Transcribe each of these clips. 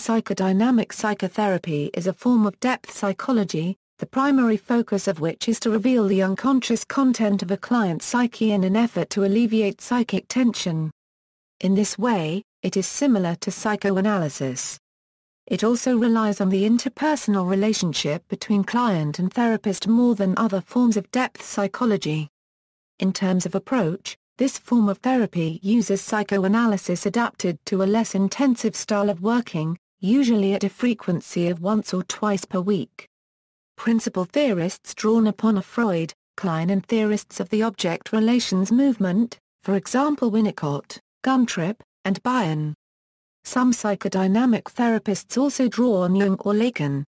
Psychodynamic psychotherapy is a form of depth psychology, the primary focus of which is to reveal the unconscious content of a client's psyche in an effort to alleviate psychic tension. In this way, it is similar to psychoanalysis. It also relies on the interpersonal relationship between client and therapist more than other forms of depth psychology. In terms of approach, this form of therapy uses psychoanalysis adapted to a less intensive style of working, usually at a frequency of once or twice per week. Principal theorists drawn upon are Freud, Klein and theorists of the object relations movement, for example Winnicott, Guntrip, and Bion. Some psychodynamic therapists also draw on Jung or Lacan.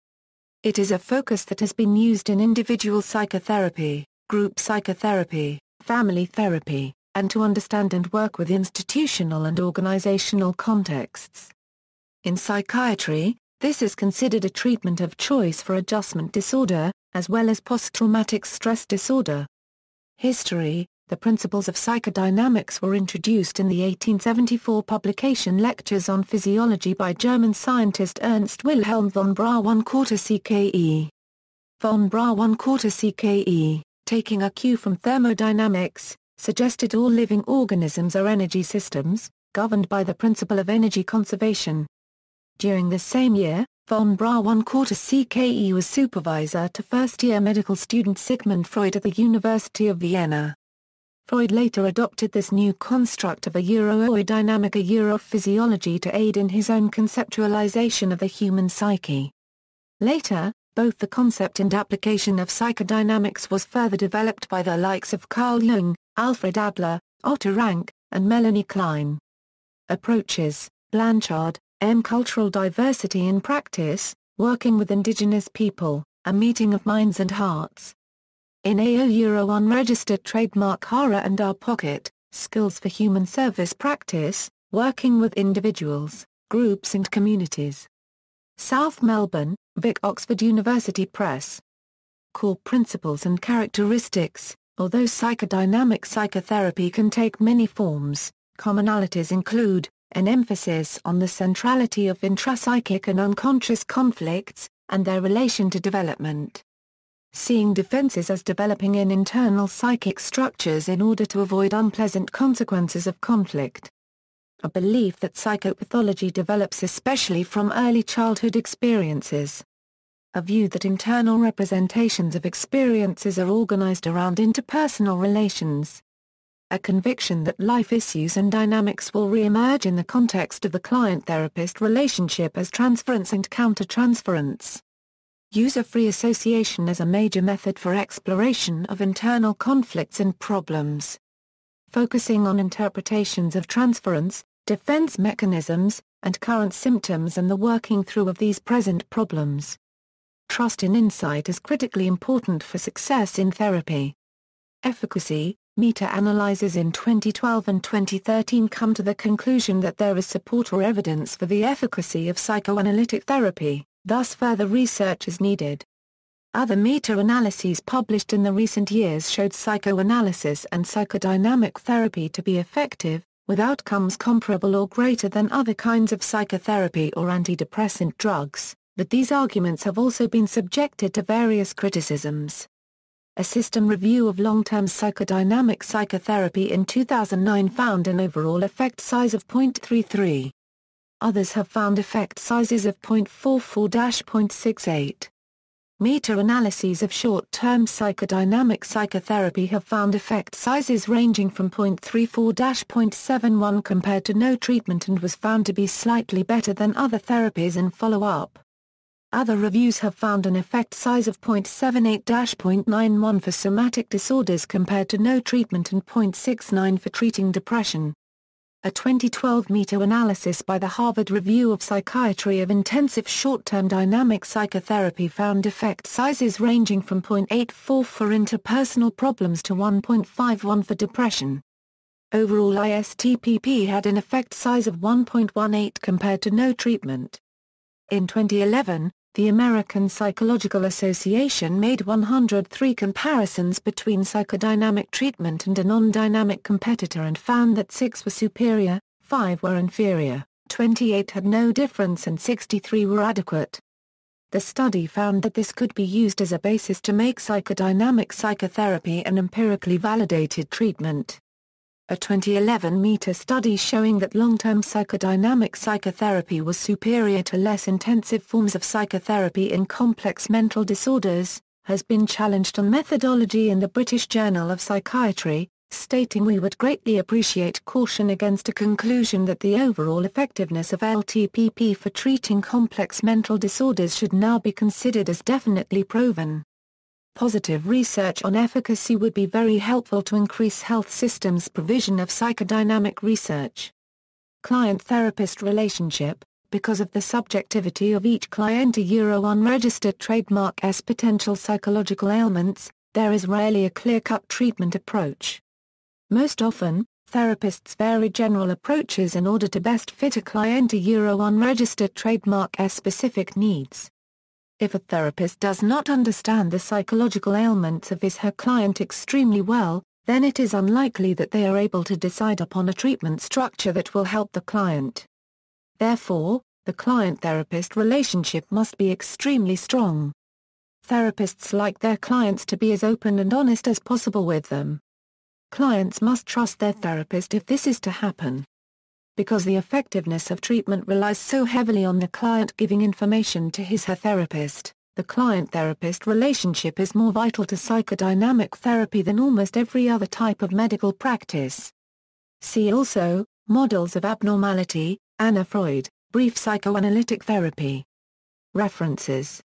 It is a focus that has been used in individual psychotherapy, group psychotherapy, family therapy, and to understand and work with institutional and organizational contexts. In psychiatry, this is considered a treatment of choice for adjustment disorder, as well as post-traumatic stress disorder. History The principles of psychodynamics were introduced in the 1874 publication Lectures on Physiology by German scientist Ernst Wilhelm von Braun 1 CKE. Von Braun 1 CKE, taking a cue from thermodynamics, suggested all living organisms are energy systems, governed by the principle of energy conservation. During the same year, von Braun won quarter CKE was supervisor to first-year medical student Sigmund Freud at the University of Vienna. Freud later adopted this new construct of a Euroidynamic a Europhysiology to aid in his own conceptualization of the human psyche. Later, both the concept and application of psychodynamics was further developed by the likes of Carl Jung, Alfred Adler, Otto Rank, and Melanie Klein. Approaches Blanchard, M. Cultural Diversity in Practice, Working with Indigenous People, A Meeting of Minds and Hearts. In AO Euro Unregistered Trademark Hara and Our Pocket, Skills for Human Service Practice, Working with Individuals, Groups and Communities. South Melbourne, Vic Oxford University Press. Core Principles and Characteristics Although psychodynamic psychotherapy can take many forms, commonalities include an emphasis on the centrality of intrapsychic and unconscious conflicts, and their relation to development. Seeing defenses as developing in internal psychic structures in order to avoid unpleasant consequences of conflict. A belief that psychopathology develops especially from early childhood experiences. A view that internal representations of experiences are organized around interpersonal relations, a conviction that life issues and dynamics will reemerge in the context of the client-therapist relationship as transference and countertransference. User-free association as a major method for exploration of internal conflicts and problems. Focusing on interpretations of transference, defense mechanisms, and current symptoms and the working through of these present problems. Trust in insight is critically important for success in therapy. Efficacy, meta-analyses in 2012 and 2013 come to the conclusion that there is support or evidence for the efficacy of psychoanalytic therapy, thus further research is needed. Other meta-analyses published in the recent years showed psychoanalysis and psychodynamic therapy to be effective, with outcomes comparable or greater than other kinds of psychotherapy or antidepressant drugs, but these arguments have also been subjected to various criticisms. A system review of long-term psychodynamic psychotherapy in 2009 found an overall effect size of 0.33. Others have found effect sizes of 0.44-0.68. Meta-analyses of short-term psychodynamic psychotherapy have found effect sizes ranging from 0.34-0.71 compared to no treatment and was found to be slightly better than other therapies in follow-up. Other reviews have found an effect size of 0.78-0.91 for somatic disorders compared to no treatment and 0.69 for treating depression. A 2012 meta-analysis by the Harvard Review of Psychiatry of intensive short-term dynamic psychotherapy found effect sizes ranging from 0.84 for interpersonal problems to 1.51 for depression. Overall ISTPP had an effect size of 1.18 compared to no treatment. In 2011, the American Psychological Association made 103 comparisons between psychodynamic treatment and a non-dynamic competitor and found that 6 were superior, 5 were inferior, 28 had no difference and 63 were adequate. The study found that this could be used as a basis to make psychodynamic psychotherapy an empirically validated treatment a 2011 meta study showing that long-term psychodynamic psychotherapy was superior to less intensive forms of psychotherapy in complex mental disorders, has been challenged on methodology in the British Journal of Psychiatry, stating we would greatly appreciate caution against a conclusion that the overall effectiveness of LTPP for treating complex mental disorders should now be considered as definitely proven. Positive research on efficacy would be very helpful to increase health systems' provision of psychodynamic research. Client-therapist relationship because of the subjectivity of each client a Euro unregistered trademark as potential psychological ailments, there is rarely a clear-cut treatment approach. Most often, therapists vary general approaches in order to best fit a client a Euro unregistered trademark as specific needs. If a therapist does not understand the psychological ailments of his her client extremely well, then it is unlikely that they are able to decide upon a treatment structure that will help the client. Therefore, the client-therapist relationship must be extremely strong. Therapists like their clients to be as open and honest as possible with them. Clients must trust their therapist if this is to happen because the effectiveness of treatment relies so heavily on the client giving information to his her therapist, the client-therapist relationship is more vital to psychodynamic therapy than almost every other type of medical practice. See also, Models of Abnormality, Anna Freud, Brief Psychoanalytic Therapy. References